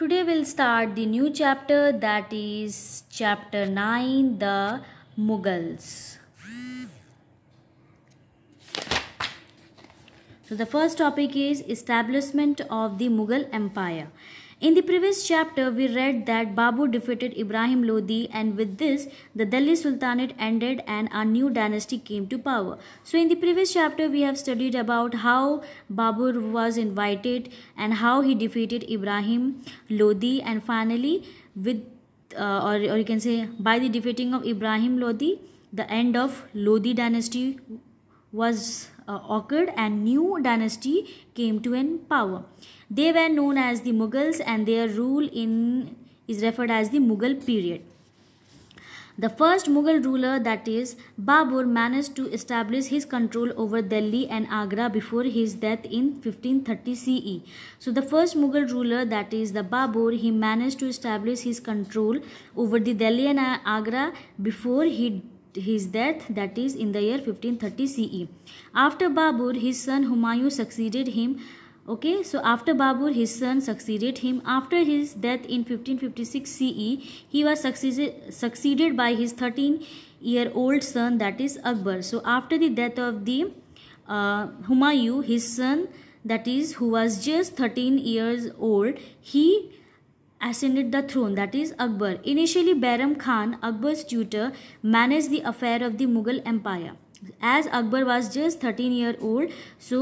Today we'll start the new chapter that is chapter 9 the Mughals. So the first topic is establishment of the Mughal Empire. In the previous chapter, we read that Babu defeated Ibrahim Lodi and with this, the Delhi Sultanate ended and a new dynasty came to power. So in the previous chapter, we have studied about how Babur was invited and how he defeated Ibrahim Lodi and finally with uh, or, or you can say by the defeating of Ibrahim Lodi, the end of Lodi dynasty was occurred and new dynasty came to an power. They were known as the Mughals and their rule in is referred as the Mughal period. The first Mughal ruler that is Babur managed to establish his control over Delhi and Agra before his death in 1530 CE. So the first Mughal ruler that is the Babur he managed to establish his control over the Delhi and Agra before he his death that is in the year 1530 CE. After Babur his son Humayun succeeded him okay so after babur his son succeeded him after his death in 1556 ce he was succeeded, succeeded by his 13 year old son that is akbar so after the death of the uh, humayun his son that is who was just 13 years old he ascended the throne, that is Akbar. Initially, Bairam Khan, Akbar's tutor, managed the affair of the Mughal Empire. As Akbar was just 13 years old, so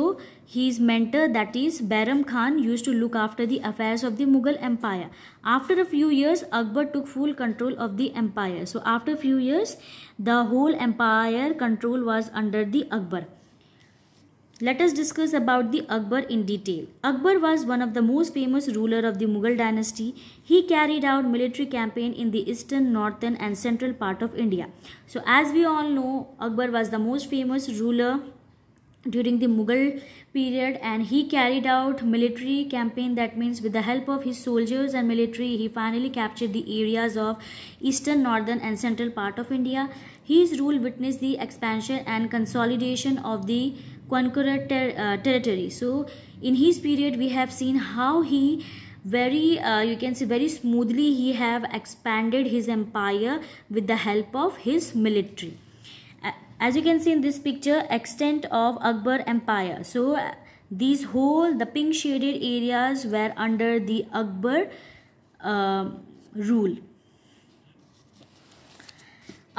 his mentor, that is Bairam Khan, used to look after the affairs of the Mughal Empire. After a few years, Akbar took full control of the empire. So after a few years, the whole empire control was under the Akbar. Let us discuss about the Akbar in detail. Akbar was one of the most famous ruler of the Mughal dynasty. He carried out military campaign in the eastern, northern and central part of India. So as we all know, Akbar was the most famous ruler during the Mughal period and he carried out military campaign that means with the help of his soldiers and military he finally captured the areas of eastern northern and central part of India. His rule witnessed the expansion and consolidation of the conqueror ter uh, territory so in his period we have seen how he very uh, you can see very smoothly he have expanded his empire with the help of his military as you can see in this picture extent of akbar empire so these whole the pink shaded areas were under the akbar uh, rule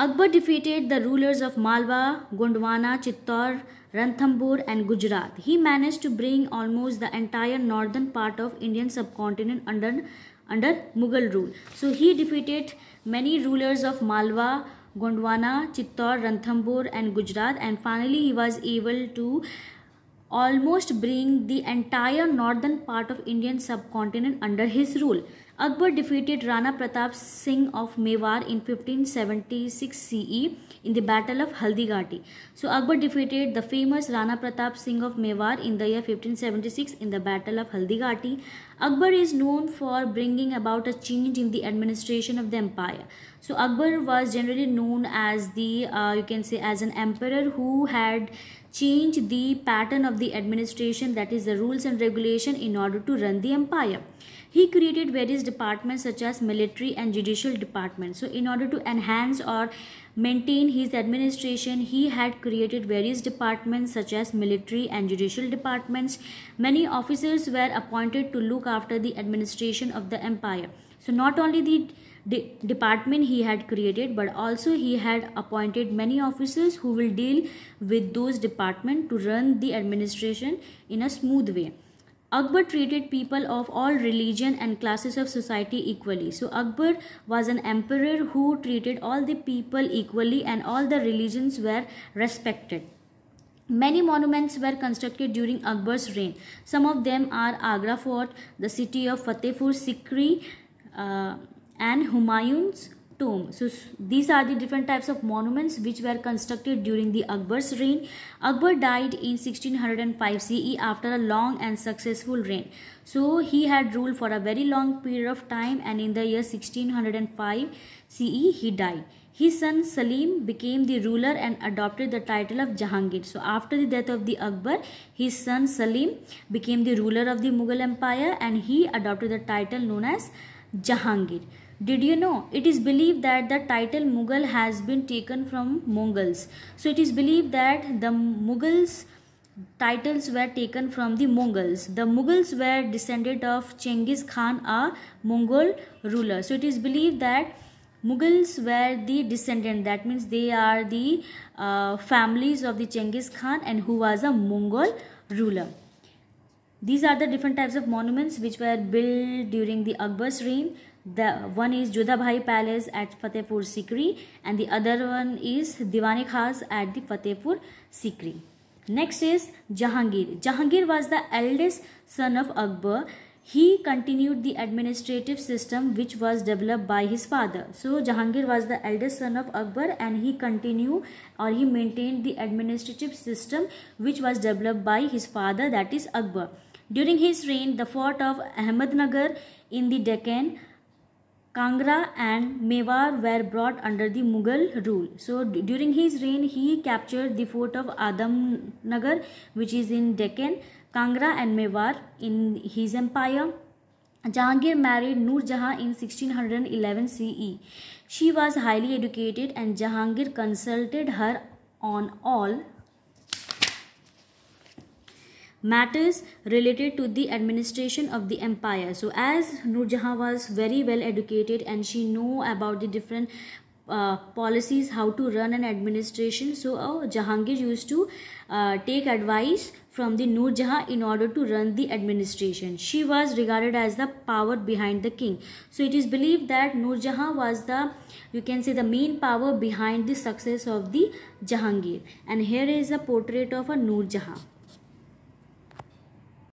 akbar defeated the rulers of malwa gondwana chittor Ranthambore and Gujarat. He managed to bring almost the entire northern part of Indian subcontinent under, under Mughal rule. So he defeated many rulers of Malwa, Gondwana, Chittor, Ranthambore and Gujarat and finally he was able to almost bring the entire northern part of Indian subcontinent under his rule. Akbar defeated Rana Pratap Singh of Mewar in 1576 CE in the Battle of Haldigati. So Akbar defeated the famous Rana Pratap Singh of Mewar in the year 1576 in the Battle of Haldigati. Akbar is known for bringing about a change in the administration of the empire. So Akbar was generally known as the uh, you can say as an emperor who had change the pattern of the administration that is the rules and regulation in order to run the empire he created various departments such as military and judicial departments so in order to enhance or maintain his administration he had created various departments such as military and judicial departments many officers were appointed to look after the administration of the empire so not only the de department he had created but also he had appointed many officers who will deal with those department to run the administration in a smooth way. Akbar treated people of all religion and classes of society equally. So Akbar was an emperor who treated all the people equally and all the religions were respected. Many monuments were constructed during Akbar's reign. Some of them are Agra Fort, the city of Fatehpur Sikri, uh, and Humayun's tomb. So these are the different types of monuments which were constructed during the Akbar's reign. Akbar died in 1605 CE after a long and successful reign. So he had ruled for a very long period of time and in the year 1605 CE he died. His son Salim became the ruler and adopted the title of Jahangir. So after the death of the Akbar, his son Salim became the ruler of the Mughal Empire and he adopted the title known as Jahangir. Did you know? It is believed that the title Mughal has been taken from Mongols. So it is believed that the Mughals titles were taken from the Mongols. The Mughals were descended of Chengiz Khan, a Mongol ruler. So it is believed that Mughals were the descendant. That means they are the uh, families of the Chengiz Khan and who was a Mongol ruler. These are the different types of monuments which were built during the Akbar's reign. The one is Jodhabhai Palace at Fatehpur Sikri and the other one is Diwani Khas at the Fatehpur Sikri. Next is Jahangir. Jahangir was the eldest son of Akbar. He continued the administrative system which was developed by his father. So Jahangir was the eldest son of Akbar and he continued or he maintained the administrative system which was developed by his father that is Akbar. During his reign, the fort of Ahmednagar in the Deccan, Kangra and Mewar were brought under the Mughal rule. So during his reign, he captured the fort of Adamnagar, which is in Deccan, Kangra and Mewar in his empire. Jahangir married Nur Jahan in 1611 CE. She was highly educated and Jahangir consulted her on all matters related to the administration of the empire so as nur jahan was very well educated and she knew about the different uh, policies how to run an administration so uh, jahangir used to uh, take advice from the nur jahan in order to run the administration she was regarded as the power behind the king so it is believed that nur jahan was the you can say the main power behind the success of the jahangir and here is a portrait of a nur jahan